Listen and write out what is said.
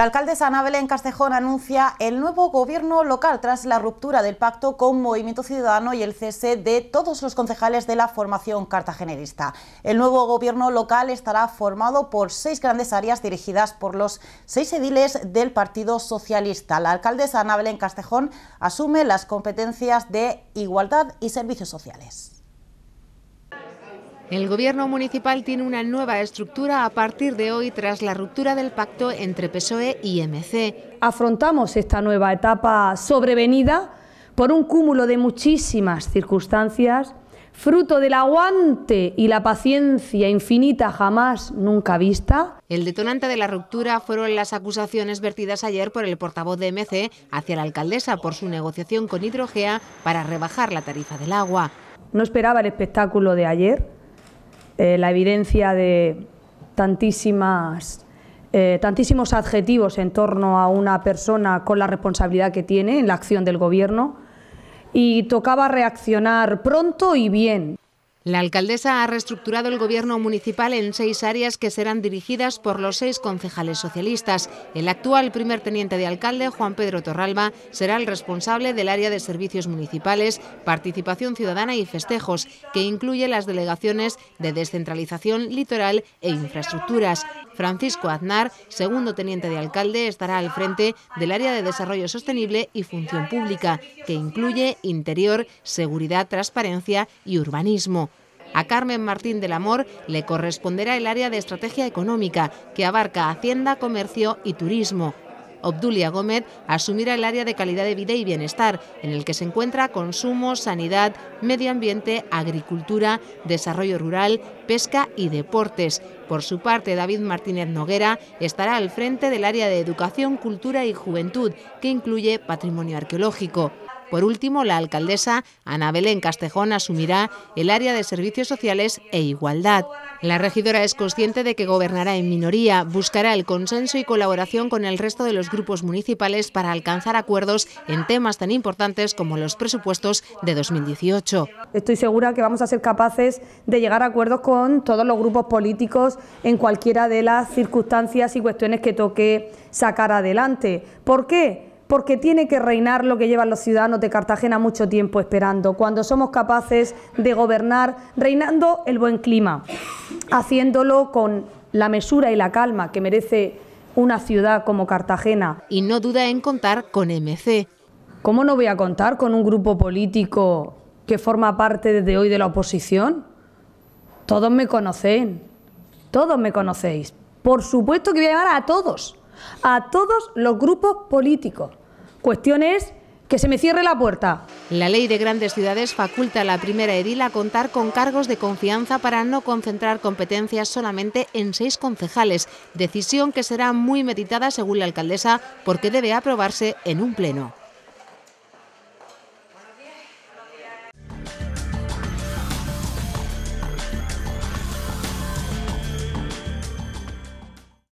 La alcaldesa Ana Belén Castejón anuncia el nuevo gobierno local tras la ruptura del pacto con Movimiento Ciudadano y el cese de todos los concejales de la formación cartagenerista. El nuevo gobierno local estará formado por seis grandes áreas dirigidas por los seis ediles del Partido Socialista. La alcaldesa Ana Belén Castejón asume las competencias de Igualdad y Servicios Sociales. El gobierno municipal tiene una nueva estructura a partir de hoy tras la ruptura del pacto entre PSOE y MC. Afrontamos esta nueva etapa sobrevenida por un cúmulo de muchísimas circunstancias, fruto del aguante y la paciencia infinita jamás nunca vista. El detonante de la ruptura fueron las acusaciones vertidas ayer por el portavoz de MC hacia la alcaldesa por su negociación con Hidrogea para rebajar la tarifa del agua. No esperaba el espectáculo de ayer eh, la evidencia de tantísimas, eh, tantísimos adjetivos en torno a una persona con la responsabilidad que tiene en la acción del Gobierno y tocaba reaccionar pronto y bien. La alcaldesa ha reestructurado el gobierno municipal en seis áreas que serán dirigidas por los seis concejales socialistas. El actual primer teniente de alcalde, Juan Pedro Torralba, será el responsable del área de servicios municipales, participación ciudadana y festejos, que incluye las delegaciones de descentralización, litoral e infraestructuras. Francisco Aznar, segundo teniente de alcalde, estará al frente del área de desarrollo sostenible y función pública, que incluye interior, seguridad, transparencia y urbanismo. A Carmen Martín del Amor le corresponderá el área de estrategia económica, que abarca Hacienda, Comercio y Turismo. Obdulia Gómez asumirá el área de calidad de vida y bienestar, en el que se encuentra consumo, sanidad, medio ambiente, agricultura, desarrollo rural, pesca y deportes. Por su parte, David Martínez Noguera estará al frente del área de educación, cultura y juventud, que incluye patrimonio arqueológico. Por último, la alcaldesa Ana Belén Castejón asumirá el área de servicios sociales e igualdad. La regidora es consciente de que gobernará en minoría, buscará el consenso y colaboración con el resto de los grupos municipales para alcanzar acuerdos en temas tan importantes como los presupuestos de 2018. Estoy segura que vamos a ser capaces de llegar a acuerdos con todos los grupos políticos en cualquiera de las circunstancias y cuestiones que toque sacar adelante. ¿Por qué? porque tiene que reinar lo que llevan los ciudadanos de Cartagena mucho tiempo esperando, cuando somos capaces de gobernar reinando el buen clima, haciéndolo con la mesura y la calma que merece una ciudad como Cartagena. Y no duda en contar con MC. ¿Cómo no voy a contar con un grupo político que forma parte desde hoy de la oposición? Todos me conocen, todos me conocéis. Por supuesto que voy a llamar a todos, a todos los grupos políticos. Cuestión es que se me cierre la puerta. La ley de grandes ciudades faculta a la primera edil a contar con cargos de confianza para no concentrar competencias solamente en seis concejales, decisión que será muy meditada según la alcaldesa porque debe aprobarse en un pleno.